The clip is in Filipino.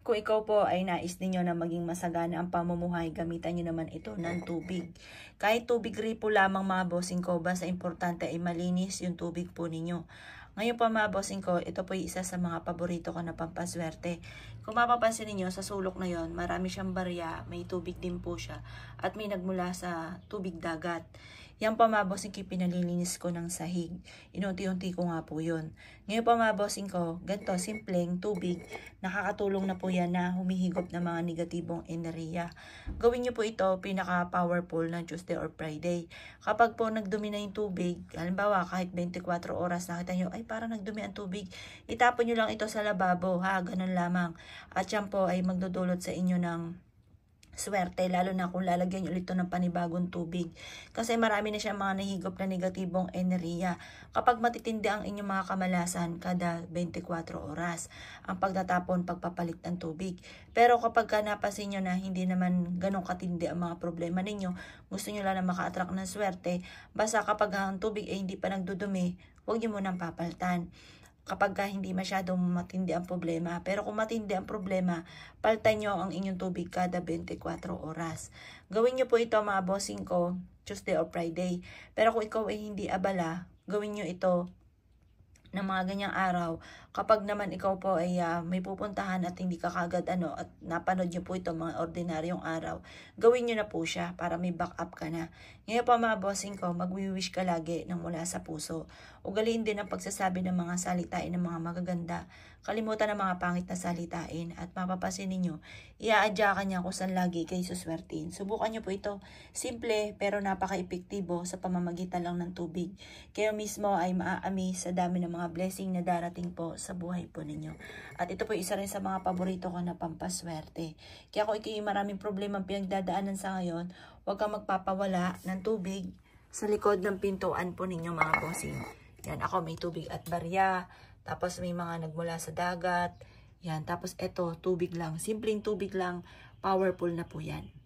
Kung ikaw po ay nais ninyo na maging masagana ang pamumuhay, gamitan nyo naman ito ng tubig. Kahit tubig ripo lamang mga bossing ko, basta importante ay malinis yung tubig po ninyo. Ngayon po mga bossing ko, ito po yung isa sa mga paborito ko na pampaswerte. Kung mapapansin ninyo, sa sulok na yon, marami siyang barya, may tubig din po siya, at may nagmula sa tubig dagat. Yung pamabosing ko, pinalilinis ko ng sahig. Inunti-unti ko nga po yun. Ngayon pamabosing ko, ganito, simpleng tubig. Nakakatulong na po yan na humihigop ng mga negatibong enerhiya. Gawin nyo po ito pinaka-powerful ng Tuesday or Friday. Kapag po nagdumi na yung tubig, halimbawa kahit 24 oras nakita nyo, ay parang nagdumi ang tubig, itapon nyo lang ito sa lababo ha, ganun lamang. At yan po ay magdudulot sa inyo ng swerte, lalo na kung lalagyan nyo ulit ito ng panibagong tubig. Kasi marami na siya mga nahigop na negatibong enerhiya. Kapag matitindi ang inyong mga kamalasan kada 24 oras, ang pagtatapon, pagpapalit ng tubig. Pero kapag ka napansin nyo na hindi naman ganong katindi ang mga problema ninyo, gusto nyo lang maka-attract ng swerte, basta kapag ang tubig ay hindi pa nagdudumi, huwag nyo munang papaltan kapag ka hindi masyadong matindi ang problema. Pero kung matindi ang problema, paltan nyo ang inyong tubig kada 24 oras. Gawin nyo po ito mga bossing ko, Tuesday or Friday. Pero kung ikaw ay hindi abala, gawin nyo ito ng mga ganyang araw. Kapag naman ikaw po ay uh, may pupuntahan at hindi ka kagad ano at napanood niyo po ito mga ordinaryong araw, gawin niyo na po siya para may backup ka na. Ngayon pa mga bossing ko, magwiwish ka lagi ng mula sa puso. Ugaliin din ang pagsasabi ng mga salitain ng mga magaganda. Kalimutan ang mga pangit na salitain at mapapasin ninyo, iaadya ka niya kung saan lagi kay suswertin. Subukan niyo po ito. Simple pero napaka-epektibo sa pamamagitan lang ng tubig. Kayo mismo ay maaami sa dami ng mga mga blessing na darating po sa buhay po ninyo. At ito po isa rin sa mga paborito ko na pampaswerte. Kaya kung ikaw maraming problema ang pinagdadaanan sa ngayon, huwag kang magpapawala ng tubig sa likod ng pintuan po ninyo mga bossing. Yan, ako may tubig at barya, tapos may mga nagmula sa dagat, yan, tapos ito, tubig lang, simpleng tubig lang, powerful na po yan.